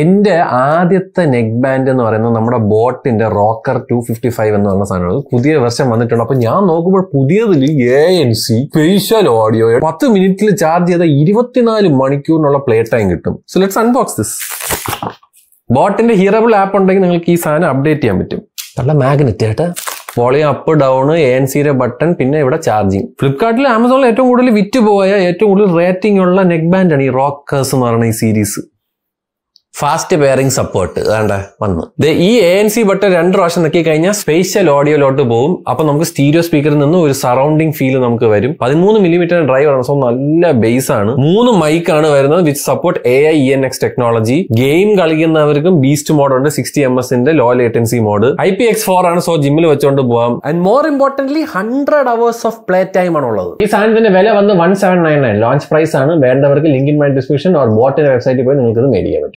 എൻ്റെ ആദ്യത്തെ neck band എന്ന് പറയുന്നത് നമ്മുടെ ബോട്ടിൻ്റെ റോക്കർ ടു ഫിഫ്റ്റി ഫൈവ് എന്ന് പറഞ്ഞ സാധനമാണ് പുതിയ വെർഷൻ വന്നിട്ടുണ്ട് അപ്പോൾ ഞാൻ നോക്കുമ്പോൾ പുതിയതിൽ A N C special audio പത്ത് മിനിറ്റിൽ ചാർജ് ചെയ്ത ഇരുപത്തിനാല് മണിക്കൂറിനുള്ള പ്ലേ ടൈം കിട്ടും സോ ലെറ്റ്സ് അൺബോക്സ് ദിസ് ബോട്ടിൻ്റെ ഹിയറബിൾ ആപ്പ് ഉണ്ടെങ്കിൽ നിങ്ങൾക്ക് ഈ സാധനം അപ്ഡേറ്റ് ചെയ്യാൻ പറ്റും നല്ല മാഗ്നറ്റ് ആയിട്ട് volume up down A N സിയുടെ ബട്ടൺ പിന്നെ ഇവിടെ ചാർജിങ് ഫ്ലിപ്കാർട്ടിൽ ആമസോണിൽ ഏറ്റവും കൂടുതൽ വിറ്റ് പോയ ഏറ്റവും കൂടുതൽ റേറ്റിംഗ് ഉള്ള നെക്ക് ബാൻഡാണ് ഈ റോക്കേഴ്സ് എന്ന് പറയുന്ന ഈ സീരീസ് ഫാസ്റ്റ് ബെയറിംഗ് സപ്പോർട്ട് അതാണ്ട വന്നു ഈ എ എൻ സി ബട്ടൺ രണ്ട് പ്രാവശ്യം നിക്കി കഴിഞ്ഞാൽ സ്പേഷ്യൽ ഓഡിയോയിലോട്ട് പോകും അപ്പൊ നമുക്ക് സ്റ്റീരിയോ സ്പീക്കറിൽ നിന്ന് ഒരു സറൗണ്ടിങ് ഫീൽ നമുക്ക് വരും പതിമൂന്ന് മില്ലിമീറ്റർ ഡ്രൈവ് ആണ് സോ നല്ല ബേസ് ആണ് മൂന്ന് മൈക്ക് ആണ് വരുന്നത് which support A I E N X technology game കളിക്കുന്നവർക്കും ബീസ്റ്റ് മോഡ് ഉണ്ട് സിക്സ്റ്റി എം എസിന്റെ low latency mode I P X four ആണ് സോ ജിമ്മിൽ വെച്ചോണ്ട് പോവാം and more importantly hundred hours of play time ആണ് ഉള്ളത് ഈ സാധനത്തിന്റെ വില വന്ന് one seven nine nine launch price ആണ് വേണ്ടവർക്ക് link in my description or ബോട്ടിന്റെ വെബ്സൈറ്റിൽ പോയി നിങ്ങൾക്ക് ഇത് മേടിക്കാൻ പറ്റും